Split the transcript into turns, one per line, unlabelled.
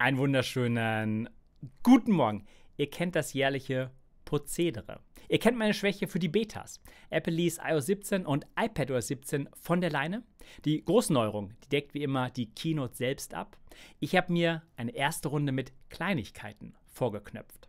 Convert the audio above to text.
Einen wunderschönen guten Morgen. Ihr kennt das jährliche Prozedere. Ihr kennt meine Schwäche für die Betas. Apple ließ iOS 17 und iPadOS 17 von der Leine. Die Großneuerung, die deckt wie immer die Keynote selbst ab. Ich habe mir eine erste Runde mit Kleinigkeiten vorgeknöpft.